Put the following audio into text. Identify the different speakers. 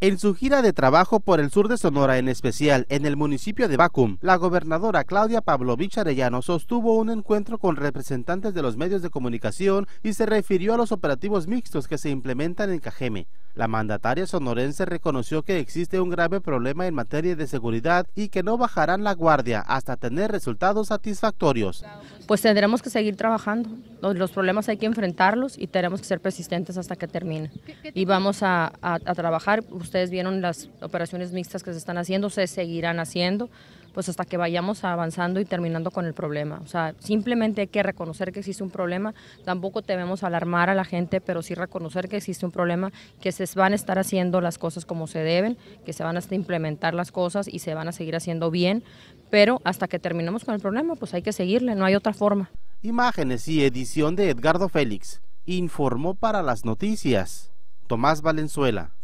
Speaker 1: En su gira de trabajo por el sur de Sonora, en especial en el municipio de Bacum, la gobernadora Claudia Pavlovich Arellano sostuvo un encuentro con representantes de los medios de comunicación y se refirió a los operativos mixtos que se implementan en Cajeme. La mandataria sonorense reconoció que existe un grave problema en materia de seguridad y que no bajarán la guardia hasta tener resultados satisfactorios.
Speaker 2: Pues tendremos que seguir trabajando. Los, problemas hay que enfrentarlos y tenemos que ser persistentes hasta que termine. Y vamos a trabajar. Ustedes vieron las operaciones mixtas que se están haciendo, se seguirán haciendo pues hasta que vayamos avanzando y terminando con el problema. O sea, simplemente hay que reconocer que existe un problema, tampoco debemos alarmar a la gente, pero sí reconocer que existe un problema, que se van a estar haciendo las cosas como se deben, que se van a implementar las cosas y se van a seguir haciendo bien, pero hasta que terminemos con el problema, pues hay que seguirle, no hay otra forma. Imágenes
Speaker 1: y edición de Edgardo Félix. Informó para las noticias Tomás Valenzuela.